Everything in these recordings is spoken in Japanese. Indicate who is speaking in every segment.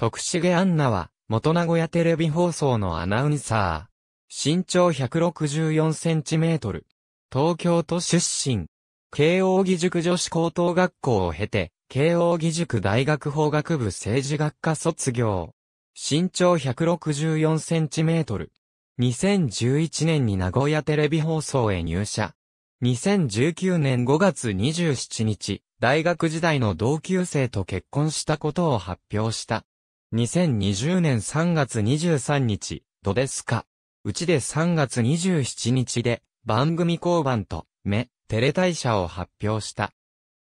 Speaker 1: 徳重アンナ
Speaker 2: は、元名古屋テレビ放送のアナウンサー。身長164センチメートル。東京都出身。慶応義塾女子高等学校を経て、慶応義塾大学法学部政治学科卒業。身長164センチメートル。2011年に名古屋テレビ放送へ入社。2019年5月27日、大学時代の同級生と結婚したことを発表した。2020年3月23日、どですか。うちで3月27日で、番組交番と、目、テレ大社を発表した。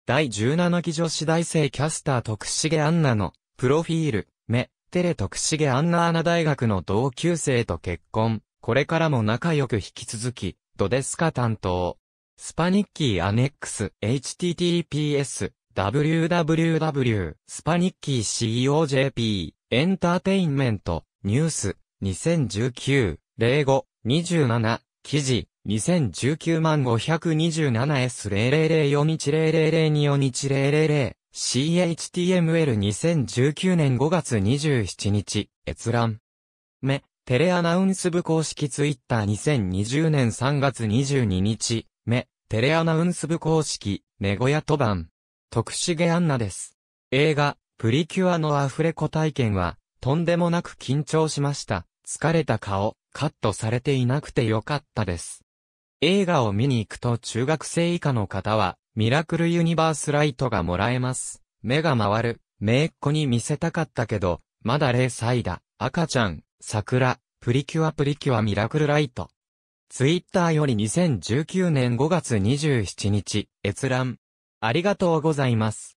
Speaker 2: 第17期女子大生キャスター徳重アンナの、プロフィール、目、テレ徳重アンナアナ大学の同級生と結婚、これからも仲良く引き続き、ドデスカ担当。スパニッキーアネックス https www s p a n i c k y COJP エンターテインメントニュース2019 05 27記事2019万 527S00041000241000 CHTML2019 年5月27日閲覧目テレアナウンス部公式ツイッター2020年3月22日目テレアナウンス部公式ネゴヤト版徳重アンナです。映画、プリキュアのアフレコ体験は、とんでもなく緊張しました。疲れた顔、カットされていなくてよかったです。映画を見に行くと中学生以下の方は、ミラクルユニバースライトがもらえます。目が回る、めいっ子に見せたかったけど、まだ0歳だ、赤ちゃん、桜、プリキュアプリキュアミラクルライト。ツイッターより2019年5月27日、閲覧。ありがとうご
Speaker 1: ざいます。